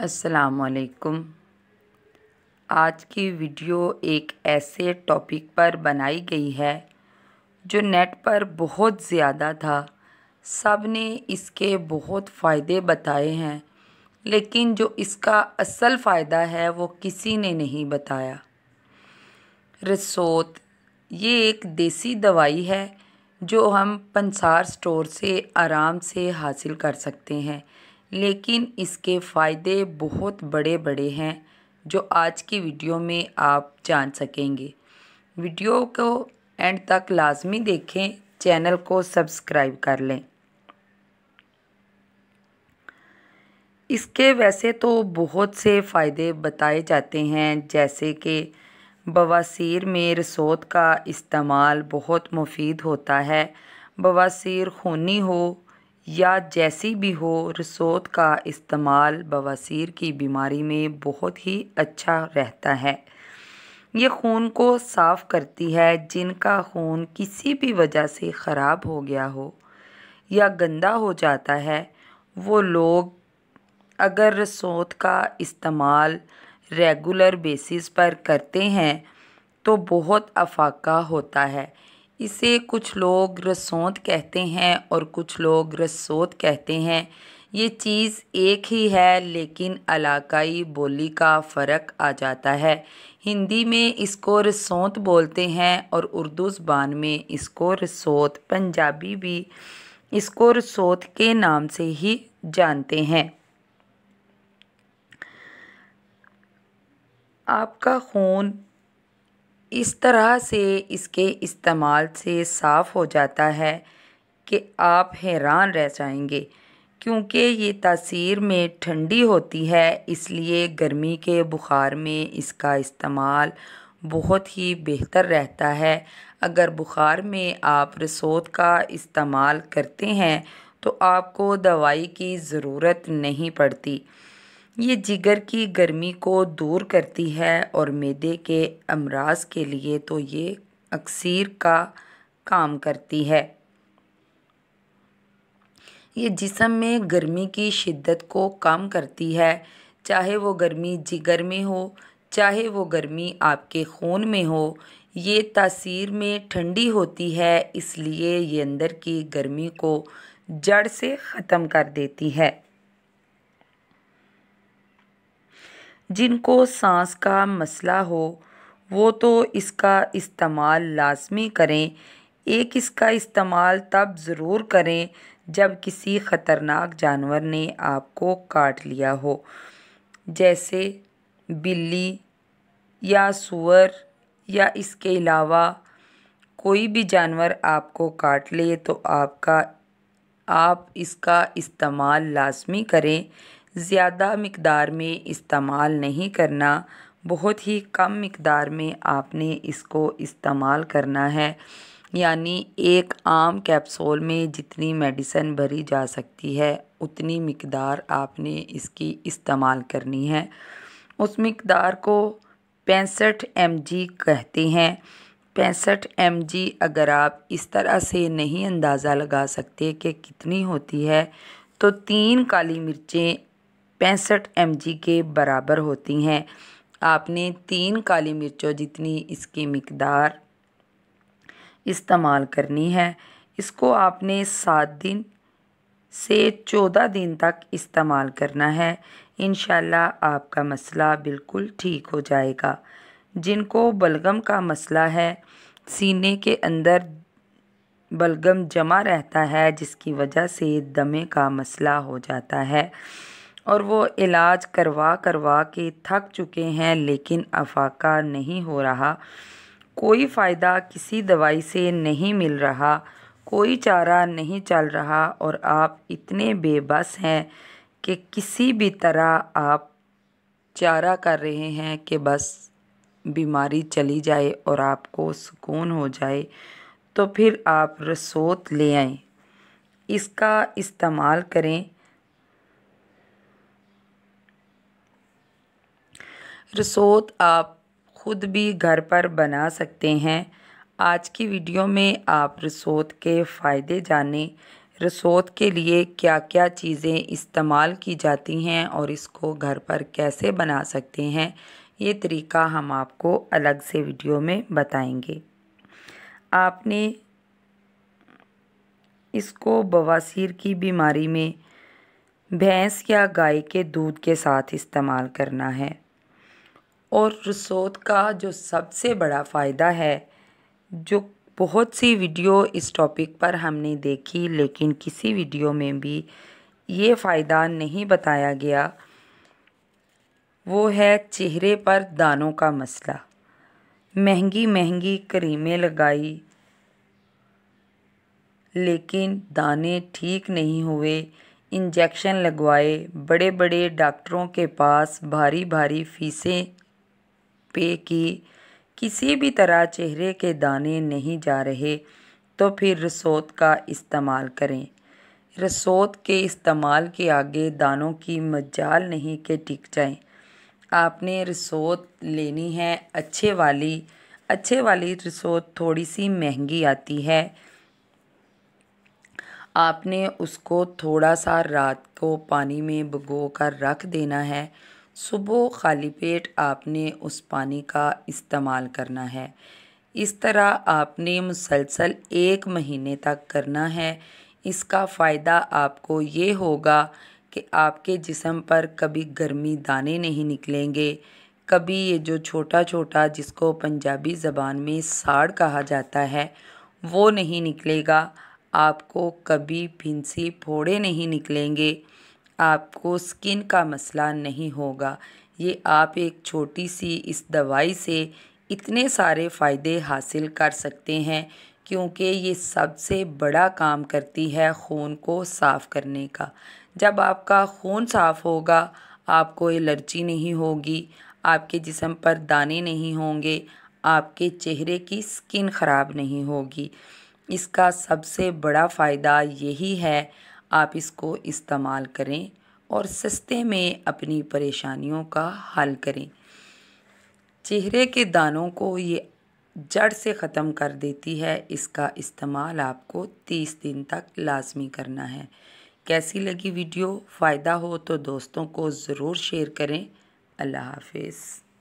असलकुम आज की वीडियो एक ऐसे टॉपिक पर बनाई गई है जो नेट पर बहुत ज़्यादा था सब ने इसके बहुत फ़ायदे बताए हैं लेकिन जो इसका असल फ़ायदा है वो किसी ने नहीं बताया रसोत ये एक देसी दवाई है जो हम पंसार स्टोर से आराम से हासिल कर सकते हैं लेकिन इसके फ़ायदे बहुत बड़े बड़े हैं जो आज की वीडियो में आप जान सकेंगे वीडियो को एंड तक लाजमी देखें चैनल को सब्सक्राइब कर लें इसके वैसे तो बहुत से फ़ायदे बताए जाते हैं जैसे कि बवासीर में रसोत का इस्तेमाल बहुत मुफीद होता है बवासीर खूनी हो या जैसी भी हो रसोत का इस्तेमाल बवासीर की बीमारी में बहुत ही अच्छा रहता है ये खून को साफ़ करती है जिनका खून किसी भी वजह से ख़राब हो गया हो या गंदा हो जाता है वो लोग अगर रसोत का इस्तेमाल रेगुलर बेसिस पर करते हैं तो बहुत अफाका होता है इसे कुछ लोग रसोंद कहते हैं और कुछ लोग रसोत कहते हैं ये चीज़ एक ही है लेकिन इलाकई बोली का फ़र्क आ जाता है हिंदी में इसको रसोत बोलते हैं और उर्दू ज़बान में इसको रसोत पंजाबी भी इसको रसोत के नाम से ही जानते हैं आपका खून इस तरह से इसके इस्तेमाल से साफ़ हो जाता है कि आप हैरान रह जाएंगे क्योंकि ये तासीर में ठंडी होती है इसलिए गर्मी के बुखार में इसका इस्तेमाल बहुत ही बेहतर रहता है अगर बुखार में आप रसोद का इस्तेमाल करते हैं तो आपको दवाई की ज़रूरत नहीं पड़ती ये जिगर की गर्मी को दूर करती है और मैदे के अमराज के लिए तो ये अक्सर का काम करती है ये जिसम में गर्मी की शिद्दत को कम करती है चाहे वो गर्मी जिगर में हो चाहे वो गर्मी आपके खून में हो ये तासीर में ठंडी होती है इसलिए ये अंदर की गर्मी को जड़ से ख़त्म कर देती है जिनको सांस का मसला हो वो तो इसका इस्तेमाल लाजमी करें एक इसका इस्तेमाल तब ज़रूर करें जब किसी ख़तरनाक जानवर ने आपको काट लिया हो जैसे बिल्ली या सुअर या इसके अलावा कोई भी जानवर आपको काट ले तो आपका आप इसका इस्तेमाल लाजमी करें ज़्यादा मकदार में इस्तेमाल नहीं करना बहुत ही कम मकदार में आपने इसको इस्तेमाल करना है यानी एक आम कैप्सूल में जितनी मेडिसन भरी जा सकती है उतनी मकदार आपने इसकी इस्तेमाल करनी है उस मकदार को पैंसठ एम कहते हैं पैंसठ एम अगर आप इस तरह से नहीं अंदाज़ा लगा सकते कि कितनी होती है तो तीन काली मिर्चें पैंसठ एम के बराबर होती हैं आपने तीन काली मिर्चों जितनी इसकी मकदार इस्तेमाल करनी है इसको आपने सात दिन से चौदह दिन तक इस्तेमाल करना है इन आपका मसला बिल्कुल ठीक हो जाएगा जिनको बलगम का मसला है सीने के अंदर बलगम जमा रहता है जिसकी वजह से दमे का मसला हो जाता है और वो इलाज करवा करवा के थक चुके हैं लेकिन अफाका नहीं हो रहा कोई फ़ायदा किसी दवाई से नहीं मिल रहा कोई चारा नहीं चल रहा और आप इतने बेबस हैं कि किसी भी तरह आप चारा कर रहे हैं कि बस बीमारी चली जाए और आपको सुकून हो जाए तो फिर आप रसोत ले आए इसका इस्तेमाल करें रसोत आप ख़ुद भी घर पर बना सकते हैं आज की वीडियो में आप रसोत के फ़ायदे जाने रसोत के लिए क्या क्या चीज़ें इस्तेमाल की जाती हैं और इसको घर पर कैसे बना सकते हैं ये तरीका हम आपको अलग से वीडियो में बताएंगे आपने इसको बवासीर की बीमारी में भैंस या गाय के दूध के साथ इस्तेमाल करना है और रसोद का जो सबसे बड़ा फ़ायदा है जो बहुत सी वीडियो इस टॉपिक पर हमने देखी लेकिन किसी वीडियो में भी ये फ़ायदा नहीं बताया गया वो है चेहरे पर दानों का मसला महंगी महंगी करीमें लगाई लेकिन दाने ठीक नहीं हुए इंजेक्शन लगवाए बड़े बड़े डॉक्टरों के पास भारी भारी फीसें पे कि किसी भी तरह चेहरे के दाने नहीं जा रहे तो फिर रसोत का इस्तेमाल करें रसोत के इस्तेमाल के आगे दानों की मजाल नहीं के टिक जाएं आपने रसोत लेनी है अच्छे वाली अच्छे वाली रसोत थोड़ी सी महंगी आती है आपने उसको थोड़ा सा रात को पानी में भिगो कर रख देना है सुबह खाली पेट आपने उस पानी का इस्तेमाल करना है इस तरह आपने मुसलसल एक महीने तक करना है इसका फ़ायदा आपको ये होगा कि आपके जिसम पर कभी गर्मी दाने नहीं निकलेंगे कभी ये जो छोटा छोटा जिसको पंजाबी ज़बान में साड़ कहा जाता है वो नहीं निकलेगा आपको कभी भिनसी फोड़े नहीं निकलेंगे आपको स्किन का मसला नहीं होगा ये आप एक छोटी सी इस दवाई से इतने सारे फ़ायदे हासिल कर सकते हैं क्योंकि ये सबसे बड़ा काम करती है खून को साफ़ करने का जब आपका खून साफ़ होगा आपको एलर्जी नहीं होगी आपके जिसम पर दाने नहीं होंगे आपके चेहरे की स्किन ख़राब नहीं होगी इसका सबसे बड़ा फ़ायदा यही है आप इसको इस्तेमाल करें और सस्ते में अपनी परेशानियों का हल करें चेहरे के दानों को ये जड़ से ख़त्म कर देती है इसका इस्तेमाल आपको तीस दिन तक लाजमी करना है कैसी लगी वीडियो फ़ायदा हो तो दोस्तों को ज़रूर शेयर करें अल्लाह हाफिज़